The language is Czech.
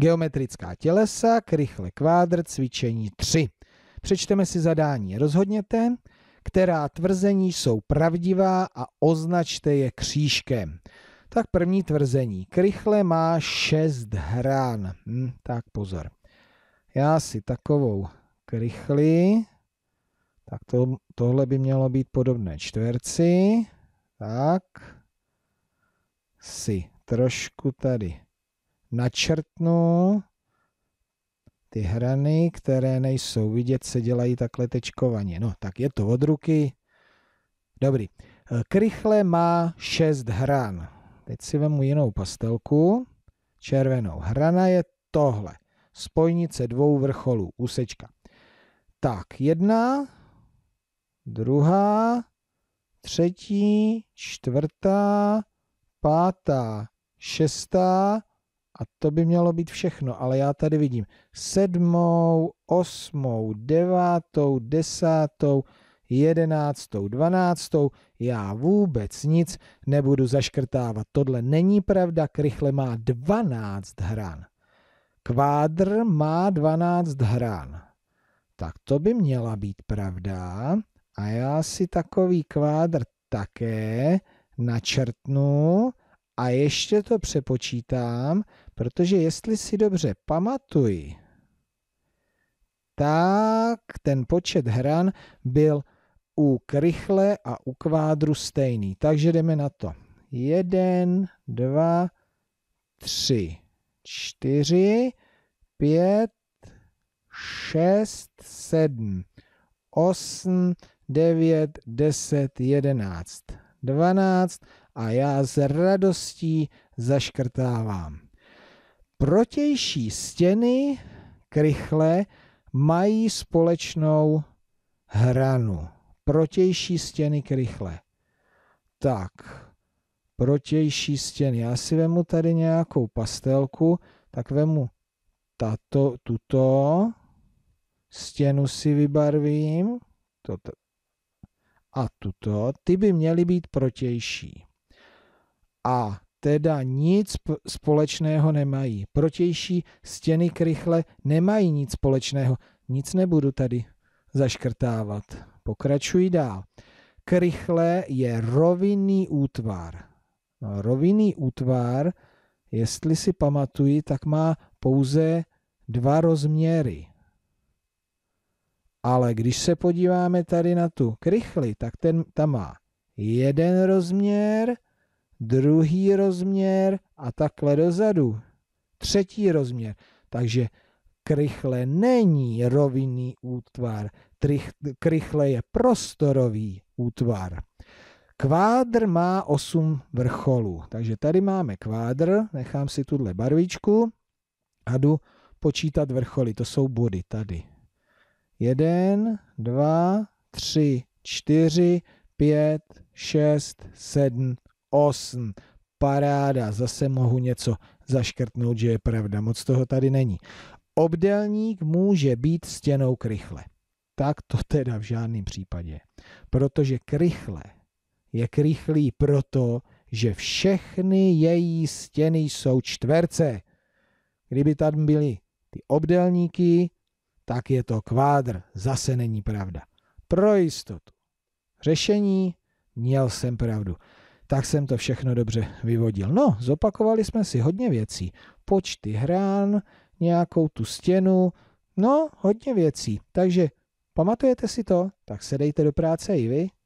Geometrická tělesa, krychle kvádr, cvičení 3. Přečteme si zadání. Rozhodněte, která tvrzení jsou pravdivá a označte je křížkem. Tak první tvrzení. Krychle má 6 hran. Hm, tak pozor. Já si takovou krychli, tak to, tohle by mělo být podobné čtverci, tak si trošku tady načrtnu ty hrany, které nejsou vidět, se dělají takhle tečkovaně. No, tak je to od ruky. Dobrý. Krychle má šest hran. Teď si vemu jinou pastelku, červenou. Hrana je tohle. Spojnice dvou vrcholů, úsečka. Tak, jedna, druhá, třetí, čtvrtá, pátá, šestá, a to by mělo být všechno, ale já tady vidím sedmou, osmou, devátou, desátou, jedenáctou, dvanáctou, já vůbec nic nebudu zaškrtávat. Tohle není pravda, krychle má dvanáct hran. Kvádr má dvanáct hran. Tak to by měla být pravda. A já si takový kvádr také načrtnu a ještě to přepočítám, Protože jestli si dobře pamatuji, tak ten počet hran byl u krychle a u kvádru stejný. Takže jdeme na to. 1, 2, 3, 4, 5, 6, 7, 8, 9, 10, 11, 12 a já s radostí zaškrtávám. Protější stěny krychle mají společnou hranu. Protější stěny krychle. Tak, protější stěny. Já si vemu tady nějakou pastelku, tak vemu tato, tuto stěnu si vybarvím toto, a tuto. Ty by měly být protější. A teda nic společného nemají. Protější stěny krychle nemají nic společného. Nic nebudu tady zaškrtávat. Pokračuji dál. Krychle je rovinný útvar. No, rovinný útvar, jestli si pamatuji, tak má pouze dva rozměry. Ale když se podíváme tady na tu krychli, tak ten, tam má jeden rozměr – druhý rozměr a takhle dozadu. Třetí rozměr. Takže krychle není rovinný útvar, krychle je prostorový útvar. Kvádr má 8 vrcholů, takže tady máme kvádr, nechám si tuhle barvičku a jdu počítat vrcholy, to jsou body tady. 1, 2, 3, 4, 5, 6, 7, osm, paráda, zase mohu něco zaškrtnout, že je pravda, moc toho tady není. Obdelník může být stěnou krychle. Tak to teda v žádném případě. Protože krychle je krychlý proto, že všechny její stěny jsou čtverce. Kdyby tam byly ty obdelníky, tak je to kvádr. Zase není pravda. Pro jistotu. Řešení měl jsem pravdu tak jsem to všechno dobře vyvodil. No, zopakovali jsme si hodně věcí. Počty hrán, nějakou tu stěnu, no, hodně věcí. Takže pamatujete si to? Tak se dejte do práce i vy.